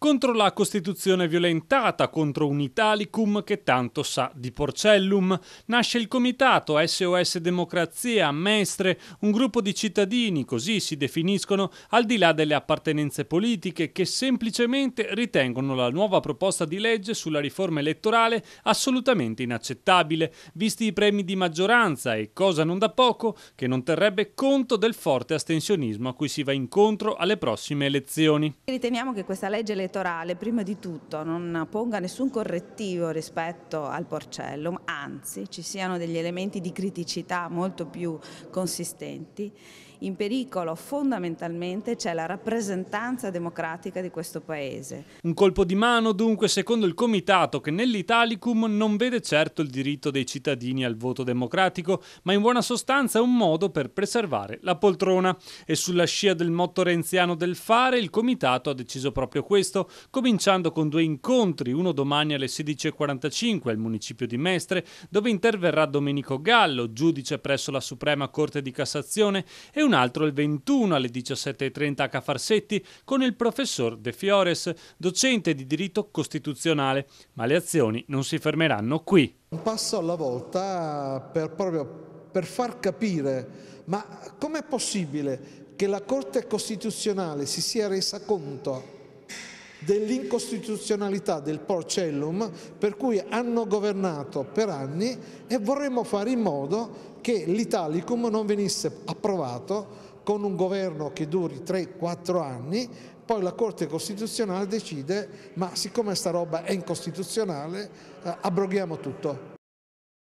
contro la Costituzione violentata, contro un Italicum che tanto sa di Porcellum. Nasce il comitato SOS Democrazia, Mestre, un gruppo di cittadini, così si definiscono, al di là delle appartenenze politiche, che semplicemente ritengono la nuova proposta di legge sulla riforma elettorale assolutamente inaccettabile, visti i premi di maggioranza e, cosa non da poco, che non terrebbe conto del forte astensionismo a cui si va incontro alle prossime elezioni. Riteniamo che questa legge elettorale elettorale prima di tutto non ponga nessun correttivo rispetto al Porcellum, anzi ci siano degli elementi di criticità molto più consistenti in pericolo fondamentalmente c'è la rappresentanza democratica di questo Paese. Un colpo di mano dunque secondo il Comitato che nell'Italicum non vede certo il diritto dei cittadini al voto democratico, ma in buona sostanza un modo per preservare la poltrona. E sulla scia del motto renziano del fare il Comitato ha deciso proprio questo, cominciando con due incontri, uno domani alle 16.45 al municipio di Mestre, dove interverrà Domenico Gallo, giudice presso la Suprema Corte di Cassazione, e un un altro il 21 alle 17.30 a Cafarsetti con il professor De Fiores, docente di diritto costituzionale, ma le azioni non si fermeranno qui. Un passo alla volta per, proprio, per far capire ma com'è possibile che la Corte Costituzionale si sia resa conto dell'incostituzionalità del porcellum per cui hanno governato per anni e vorremmo fare in modo che l'Italicum non venisse approvato con un governo che duri 3-4 anni, poi la Corte Costituzionale decide ma siccome sta roba è incostituzionale eh, abroghiamo tutto.